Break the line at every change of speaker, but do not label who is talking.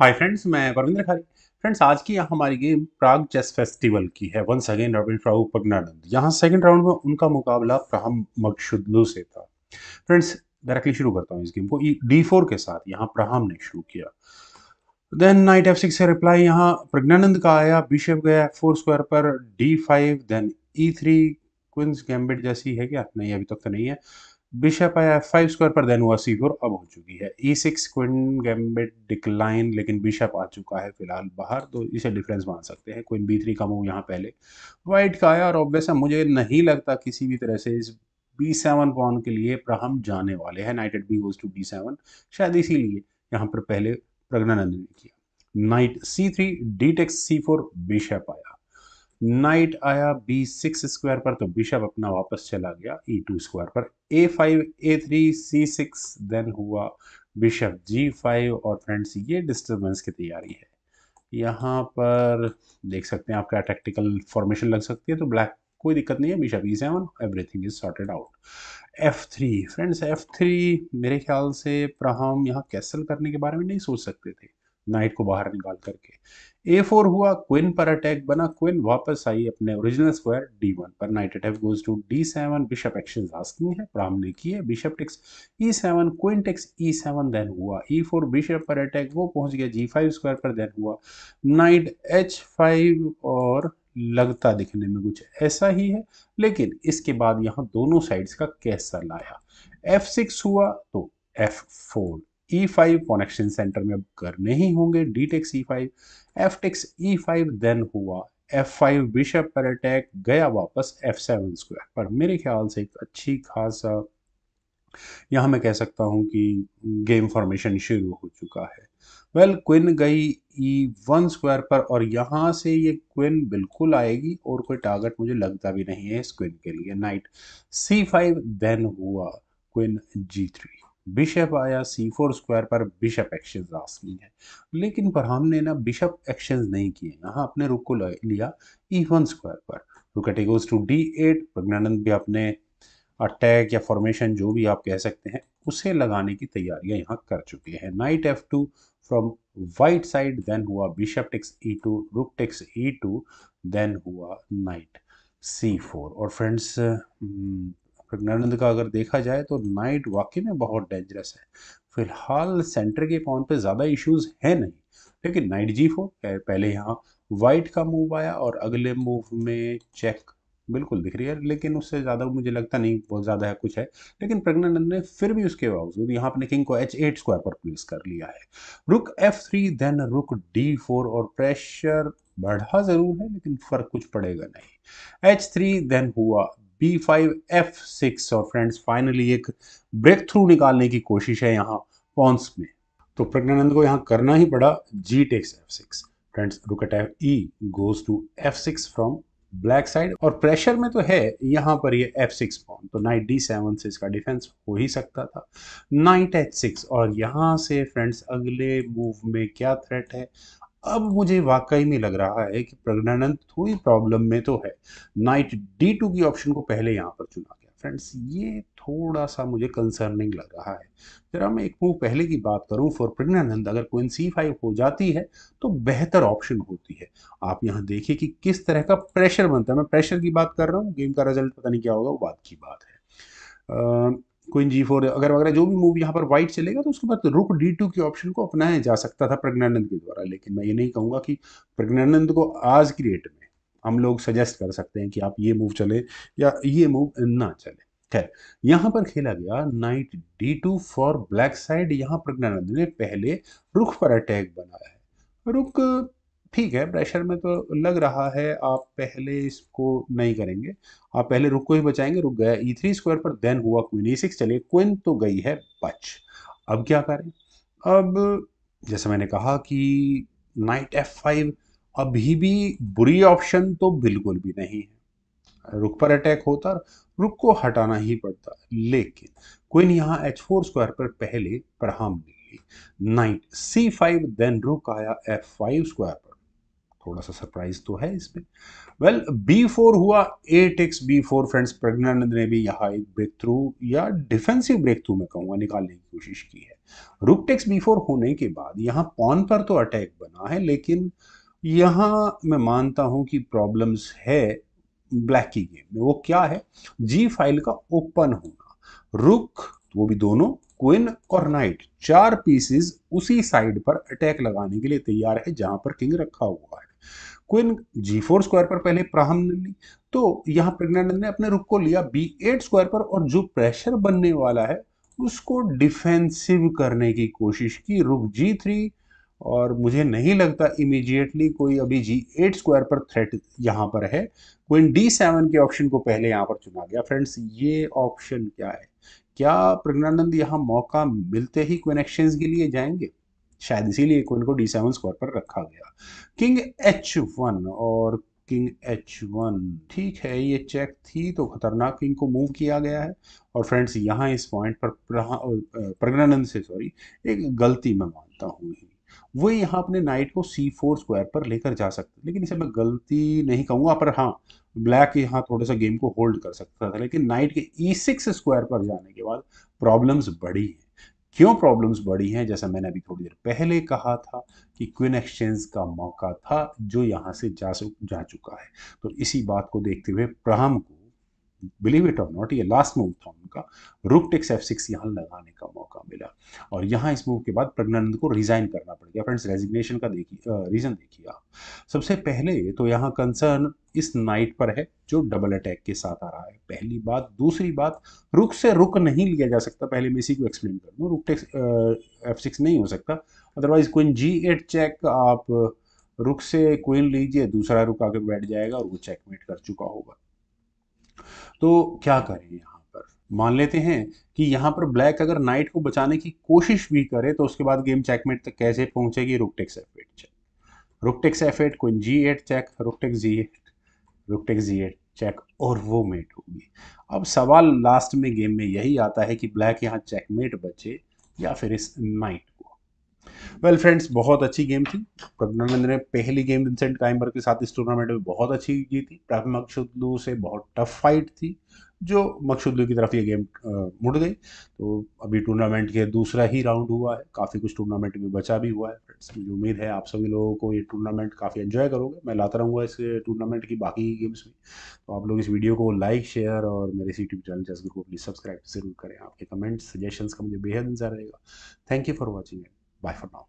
Hi friends मैं परविंद्र खारी friends आज की हमारी गेम प्राग चेस फेस्टिवल की है वंस अगेन रविंद्र राहू पग्नानंद यहाँ सेकंड राउंड में उनका मुकाबला प्रहम मकशुद्लू से था फ्रेंड्स डायरेक्टली शुरू करता हूँ इस गेम को डी फोर के साथ यहाँ प्रहम ने शुरू किया देन नाइट एफ सिक्स का रिप्लाई यहाँ प्रज्ञानंद का आया बिशप गया फोर स्क्वायर पर D five then E three queen's gambit जैसी है क्या नहीं अभी तक तो नहीं है बिशप आया एफ फाइव स्क्वायर पर देन हुआ सी फोर अब हो चुकी है E six queen gambit decline लेकिन बिशप आ चुका है फिलहाल बाहर तो इसे डिफरेंस मान सकते हैं क्विन बी थ्री का मूव यहाँ पहले वाइट का आया और ऑब्वियस मुझे नहीं लगता किसी भी तरह से इस बी सेवन पॉन के लिए प्रहम जाने वाले हैं knight eight B goes to B seven शायद इसीलिए यहाँ पर पहले प्रज्ञानंद ने किया knight C three D takes C four bishop आया नाइट आया बी सिक्स स्क्वायर पर तो बिशप अपना वापस चला गया ई टू स्क्वायर पर A five A three C six then हुआ बिशप जी फाइव और फ्रेंड्स ये डिस्टर्बेंस की तैयारी है यहाँ पर देख सकते हैं आपका टेक्टिकल फॉर्मेशन लग सकती है तो ब्लैक कोई दिक्कत नहीं है bishop E seven everything is sorted out F three friends F three मेरे ख्याल से प्रहम यहाँ कैसल करने के बारे में नहीं सोच सकते थे नाइट को बाहर निकाल करके ए फोर हुआ क्विन पर अटैक बना क्विन वापस आई अपने ओरिजिनल स्क्वायर डी वन पर knight attack goes to D seven bishop action asking है प्राम ने की है bishop takes E seven queen takes E seven then हुआ ई फोर बिशप पर अटैक वो पहुंच गया जी फाइव स्क्वायर पर देन हुआ नाइट एच फाइव और लगता दिखने में कुछ ऐसा ही है लेकिन इसके बाद यहाँ दोनों साइड्स का कैसल आया एफ सिक्स हुआ तो F four E five connection centre में अब करने ही होंगे D takes E five F takes E five then हुआ एफ फाइव बिशप पर अटैक गया वापस एफ सेवन स्क्वायर पर मेरे ख्याल से एक अच्छी खास यहाँ मैं कह सकता हूँ कि गेम फॉर्मेशन शुरू हो चुका है वेल well, क्विन गई ई वन स्क्वायर पर और यहाँ से ये क्विन बिल्कुल आएगी और कोई टारगेट मुझे लगता भी नहीं है इस क्विन के लिए नाइट सी फाइव देन हुआ क्विन जी थ्री बिशप आया सी फोर स्क्वायर पर बिशप एक्शन लाजमी है लेकिन पर ने ना बिशप एक्शन नहीं किए यहाँ अपने रुख को लिया ई वन स्क्वायर पर रुकेटे goes to D eight Praggnanandhaa भी अपने अटैक या फॉर्मेशन जो भी आप कह सकते हैं उसे लगाने की तैयारियां यहाँ कर चुके हैं knight F two from white side then हुआ bishop takes E two rook takes E two then हुआ नाइट सी फोर और फ्रेंड्स प्रज्ञानंद का अगर देखा जाए तो नाइट वाकई में बहुत डेंजरस है फिलहाल सेंटर के पॉन पे ज़्यादा इश्यूज है नहीं लेकिन नाइट जी फोर पहले यहाँ वाइट का मूव आया और अगले मूव में चेक बिल्कुल दिख रही है लेकिन उससे ज़्यादा मुझे लगता नहीं बहुत ज़्यादा है कुछ है लेकिन प्रज्ञानंद ने फिर भी उसके बावजूद यहाँ अपने किंग को एच एट स्क्वायर पर प्लेस कर लिया है rook F three then rook D four और प्रेशर बढ़ा ज़रूर है लेकिन फ़र्क कुछ पड़ेगा नहीं एच थ्री देन हुआ पी फाइव एफ सिक्स और फ्रेंड्स फाइनली एक ब्रेक थ्रू निकालने की कोशिश है यहाँ पॉन्स में तो प्रज्ञानंद को यहाँ करना ही पड़ा G takes F six friends rook eight F E goes to F six from black side और प्रेशर में तो है यहाँ पर ये एफ सिक्स पॉन तो नाइट डी सेवन से इसका डिफेंस हो ही सकता था नाइट एच सिक्स और यहाँ से फ्रेंड्स अगले मूव में क्या थ्रेट है अब मुझे वाकई में लग रहा है कि प्रज्ञानंद थोड़ी प्रॉब्लम में तो है नाइट डी टू की ऑप्शन को पहले यहाँ पर चुना गया फ्रेंड्स ये थोड़ा सा मुझे कंसर्निंग लग रहा है जरा मैं एक मूव पहले की बात करूँ फॉर प्रज्ञानंद अगर क्विन सी फाइव हो जाती है तो बेहतर ऑप्शन होती है आप यहाँ देखिए कि किस तरह का प्रेशर बनता है मैं प्रेशर की बात कर रहा हूँ गेम का रिजल्ट पता नहीं क्या होगा वो बात की बात है क्वीन जी फोर अगर वगैरह जो भी मूव यहाँ पर वाइट चलेगा तो उसके बाद रुक डी टू के ऑप्शन को अपनाया जा सकता था प्रज्ञानंद के द्वारा लेकिन मैं ये नहीं कहूँगा कि प्रज्ञानंद को आज की डेट में हम लोग सजेस्ट कर सकते हैं कि आप ये मूव चले या ये मूव ना चले खैर यहाँ पर खेला गया knight D two for black side यहाँ प्रज्ञानंद ने पहले रुख पर अटैक बनाया है रुख ठीक है प्रेशर में तो लग रहा है आप पहले इसको नहीं करेंगे आप पहले रुक को ही बचाएंगे रुक गया ई थ्री स्क्वायर पर देन हुआ क्वीन ई सिक्स चलिए क्वीन तो गई है बच अब क्या करें अब जैसे मैंने कहा कि नाइट एफ फाइव अभी भी बुरी ऑप्शन तो बिल्कुल भी नहीं है रुक पर अटैक होता रुक को हटाना ही पड़ता लेकिन क्वीन यहाँ एच फोर स्क्वायर पर पहले पर हमले नाइट सी फाइव देन रुक आया एफ फाइव स्क्वायर पर थोड़ा सा सरप्राइज तो है इसमें वेल बी फोर हुआ A takes B four friends Praggnanandhaa ने भी यहाँ एक ब्रेक थ्रू या डिफेंसिव ब्रेक थ्रू में कहूँगा निकालने की कोशिश की है रुक टेक्स बी फोर होने के बाद यहाँ पॉन पर तो अटैक बना है लेकिन यहाँ मैं मानता हूँ कि प्रॉब्लम्स है ब्लैक की गेम में वो क्या है जी फाइल का ओपन होना रुक वो भी दोनों क्विन और नाइट चार पीसेस उसी साइड पर अटैक लगाने के लिए तैयार है जहां पर किंग रखा हुआ है क्विन जी फोर स्क्वायर पर पहले प्राहम ली तो यहाँ प्रेग्नेंट ने अपने रुख को लिया बी एट स्क्वायर पर और जो प्रेशर बनने वाला है उसको डिफेंसिव करने की कोशिश की रुख जी थ्री और मुझे नहीं लगता इमीडिएटली कोई अभी जी एट स्क्वायर पर थ्रेट यहाँ पर है क्विन डी सेवन के ऑप्शन को पहले यहाँ पर चुना गया फ्रेंड्स ये ऑप्शन क्या है क्या प्रज्ञानंद यहाँ मौका मिलते ही क्विन एक्सचेंज के लिए जाएंगे शायद इसीलिए क्वीन को डी सेवन स्क्वायर पर रखा गया किंग एच वन और किंग एच वन ठीक है ये चेक थी तो खतरनाक किंग को मूव किया गया है और फ्रेंड्स यहाँ इस पॉइंट पर प्रज्ञानंद से सॉरी एक गलती मैं मानता हूँ वो यहाँ अपने नाइट को सी फोर स्क्वायर पर लेकर जा सकते लेकिन इसे मैं गलती नहीं कहूँगा पर हाँ ब्लैक यहाँ थोड़ा सा गेम को होल्ड कर सकता था लेकिन नाइट के ई सिक्स स्क्वायर पर जाने के बाद प्रॉब्लम्स बढ़ी हैं क्यों प्रॉब्लम्स बढ़ी हैं जैसा मैंने अभी थोड़ी देर पहले कहा था कि क्विन एक्सचेंज का मौका था जो यहाँ से जा जा चुका है तो इसी बात को देखते हुए प्रहम को बिलीव इट और नॉट ये लास्ट मूव था उनका रुक टेक्स एफ सिक्स यहाँ लगाने का मौका मिला और यहाँ इस मूव के बाद प्रज्ञानंद को रिजाइन करना पड़ गया फ्रेंड्स रेजिग्नेशन का देखिए रीज़न देखिए आप सबसे पहले तो यहाँ कंसर्न इस नाइट पर है जो डबल अटैक के साथ आ रहा है पहली बात दूसरी बात रुक से रुक नहीं लिया जा सकता पहले मैं इसी को एक्सप्लेन कर दूँ रुक टेक्स एफ सिक्स नहीं हो सकता otherwise queen G eight check आप रुक से क्वीन लीजिए दूसरा रुक आके बैठ जाएगा और वो चेकमेट कर चुका होगा तो क्या करें यहाँ पर मान लेते हैं कि यहाँ पर ब्लैक अगर नाइट को बचाने की कोशिश भी करे तो उसके बाद गेम चेकमेट तक कैसे पहुंचेगी rook takes F eight check rook takes F eight queen G eight check rook takes G eight rook takes G eight check और वो मेट होगी अब सवाल लास्ट में गेम में यही आता है कि ब्लैक यहाँ चेकमेट बचे या फिर इस नाइट वेल फ्रेंड्स बहुत अच्छी गेम थी प्रज्ञानंद ने पहली गेम विंसेंट काइम्बर के साथ इस टूर्नामेंट में बहुत अच्छी जीती प्राप्त मकसूदलू से बहुत टफ फाइट थी जो मकसूदलू की तरफ ये गेम मुड़ गई तो अभी टूर्नामेंट के दूसरा ही राउंड हुआ है काफ़ी कुछ टूर्नामेंट में बचा भी हुआ है फ्रेंड्स मुझे उम्मीद है आप सभी लोगों को ये टूर्नामेंट काफ़ी एंजॉय करोगे मैं लाता रहूँगा इस टूर्नामेंट की बाकी गेम्स में तो आप लोग इस वीडियो को लाइक शेयर और मेरे इस यूट्यूब चैनल जसगुरु को प्लीज़ सब्सक्राइब जरूर करें आपके कमेंट्स सजेशंस का मुझे बेहद इंतजार रहेगा thank you for watching Bye for now.